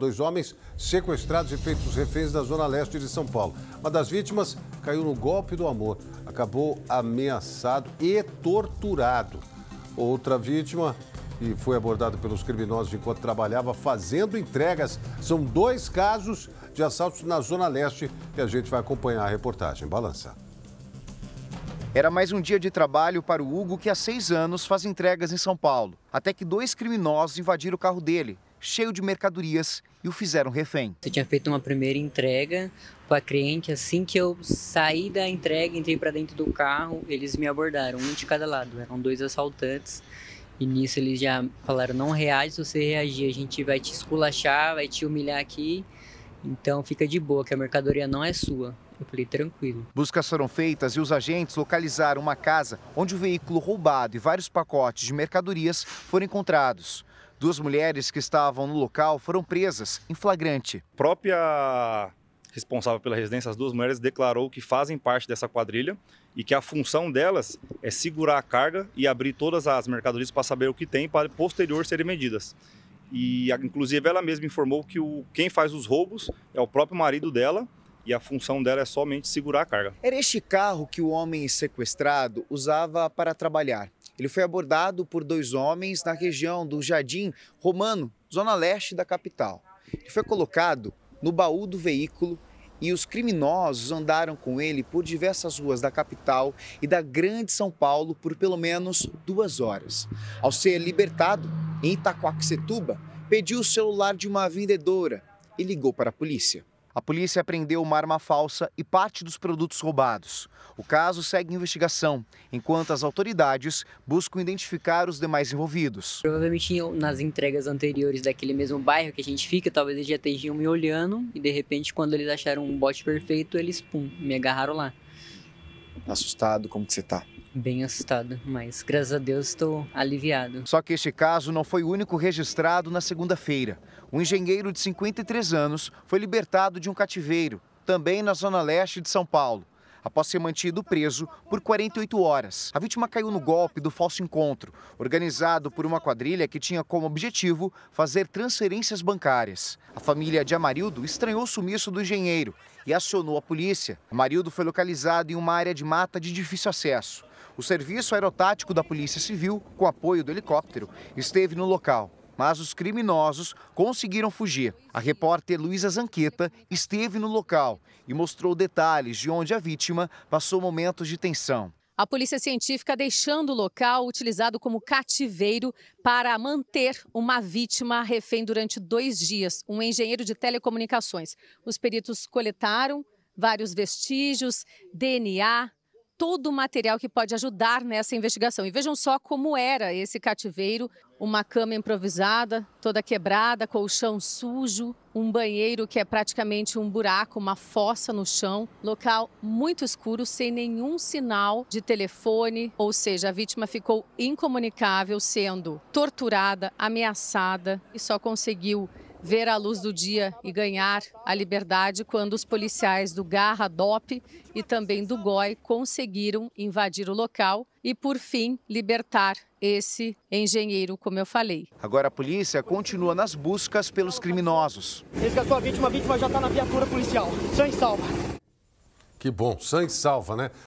Dois homens sequestrados e feitos reféns na zona leste de São Paulo. Uma das vítimas caiu no golpe do amor, acabou ameaçado e torturado. Outra vítima, que foi abordada pelos criminosos enquanto trabalhava fazendo entregas, são dois casos de assaltos na zona leste que a gente vai acompanhar a reportagem. Balança. Era mais um dia de trabalho para o Hugo, que há seis anos faz entregas em São Paulo. Até que dois criminosos invadiram o carro dele, cheio de mercadorias e o fizeram refém. Eu tinha feito uma primeira entrega para cliente. Assim que eu saí da entrega, entrei para dentro do carro, eles me abordaram, um de cada lado. Eram dois assaltantes. E nisso eles já falaram: não reage, se você reagir, a gente vai te esculachar, vai te humilhar aqui. Então fica de boa, que a mercadoria não é sua. Eu falei, tranquilo. Buscas foram feitas e os agentes localizaram uma casa onde o veículo roubado e vários pacotes de mercadorias foram encontrados. Duas mulheres que estavam no local foram presas em flagrante. A própria responsável pela residência, as duas mulheres, declarou que fazem parte dessa quadrilha e que a função delas é segurar a carga e abrir todas as mercadorias para saber o que tem para posterior serem medidas. E inclusive ela mesma informou que o, quem faz os roubos é o próprio marido dela e a função dela é somente segurar a carga. Era este carro que o homem sequestrado usava para trabalhar. Ele foi abordado por dois homens na região do Jardim Romano, zona leste da capital. Ele foi colocado no baú do veículo e os criminosos andaram com ele por diversas ruas da capital e da grande São Paulo por pelo menos duas horas. Ao ser libertado, em Itacoaxetuba, pediu o celular de uma vendedora e ligou para a polícia. A polícia apreendeu uma arma falsa e parte dos produtos roubados. O caso segue investigação, enquanto as autoridades buscam identificar os demais envolvidos. Provavelmente nas entregas anteriores daquele mesmo bairro que a gente fica, talvez eles já estejam me olhando e de repente quando eles acharam um bote perfeito, eles pum, me agarraram lá. Assustado, como que você tá? bem assustado, mas graças a Deus estou aliviado. Só que este caso não foi o único registrado na segunda-feira. Um engenheiro de 53 anos foi libertado de um cativeiro, também na zona leste de São Paulo. Após ser mantido preso por 48 horas, a vítima caiu no golpe do falso encontro, organizado por uma quadrilha que tinha como objetivo fazer transferências bancárias. A família de Amarildo estranhou o sumiço do engenheiro e acionou a polícia. Amarildo foi localizado em uma área de mata de difícil acesso. O Serviço Aerotático da Polícia Civil, com apoio do helicóptero, esteve no local, mas os criminosos conseguiram fugir. A repórter Luísa Zanqueta esteve no local e mostrou detalhes de onde a vítima passou momentos de tensão. A polícia científica deixando o local utilizado como cativeiro para manter uma vítima refém durante dois dias, um engenheiro de telecomunicações. Os peritos coletaram vários vestígios, DNA, todo o material que pode ajudar nessa investigação. E vejam só como era esse cativeiro: uma cama improvisada, toda quebrada, colchão sujo, um banheiro que é praticamente um buraco, uma fossa no chão, local muito escuro, sem nenhum sinal de telefone, ou seja, a vítima ficou incomunicável, sendo torturada, ameaçada e só conseguiu ver a luz do dia e ganhar a liberdade quando os policiais do Garra, DOP e também do GOI conseguiram invadir o local e, por fim, libertar esse engenheiro, como eu falei. Agora a polícia continua nas buscas pelos criminosos. Resgatou a vítima, a vítima já está na viatura policial. Sã e salva. Que bom, sã e salva, né?